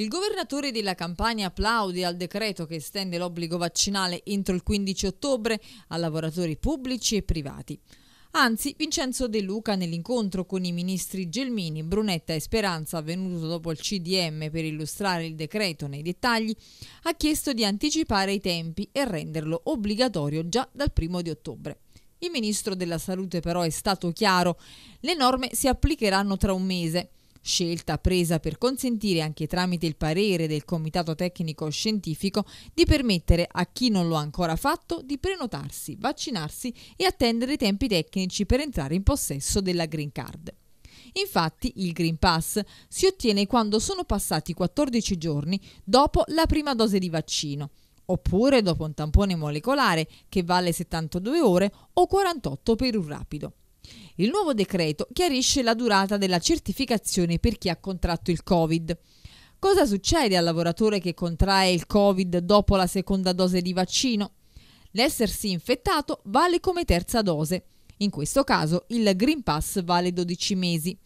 Il governatore della Campania applaude al decreto che estende l'obbligo vaccinale entro il 15 ottobre a lavoratori pubblici e privati. Anzi, Vincenzo De Luca nell'incontro con i ministri Gelmini, Brunetta e Speranza, avvenuto dopo il CDM per illustrare il decreto nei dettagli, ha chiesto di anticipare i tempi e renderlo obbligatorio già dal primo di ottobre. Il ministro della Salute però è stato chiaro, le norme si applicheranno tra un mese scelta presa per consentire anche tramite il parere del Comitato Tecnico Scientifico di permettere a chi non lo ha ancora fatto di prenotarsi, vaccinarsi e attendere i tempi tecnici per entrare in possesso della Green Card. Infatti il Green Pass si ottiene quando sono passati 14 giorni dopo la prima dose di vaccino, oppure dopo un tampone molecolare che vale 72 ore o 48 per un rapido. Il nuovo decreto chiarisce la durata della certificazione per chi ha contratto il Covid. Cosa succede al lavoratore che contrae il Covid dopo la seconda dose di vaccino? L'essersi infettato vale come terza dose. In questo caso il Green Pass vale 12 mesi.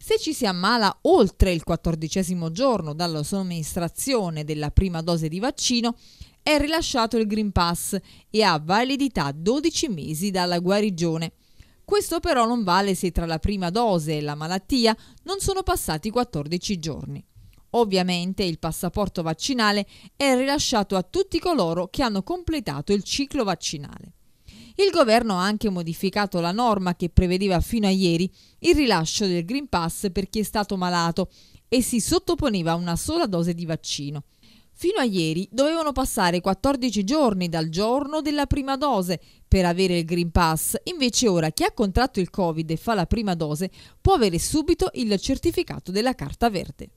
Se ci si ammala oltre il quattordicesimo giorno dalla somministrazione della prima dose di vaccino, è rilasciato il Green Pass e ha validità 12 mesi dalla guarigione. Questo però non vale se tra la prima dose e la malattia non sono passati 14 giorni. Ovviamente il passaporto vaccinale è rilasciato a tutti coloro che hanno completato il ciclo vaccinale. Il governo ha anche modificato la norma che prevedeva fino a ieri il rilascio del Green Pass per chi è stato malato e si sottoponeva a una sola dose di vaccino. Fino a ieri dovevano passare 14 giorni dal giorno della prima dose per avere il Green Pass, invece ora chi ha contratto il Covid e fa la prima dose può avere subito il certificato della carta verde.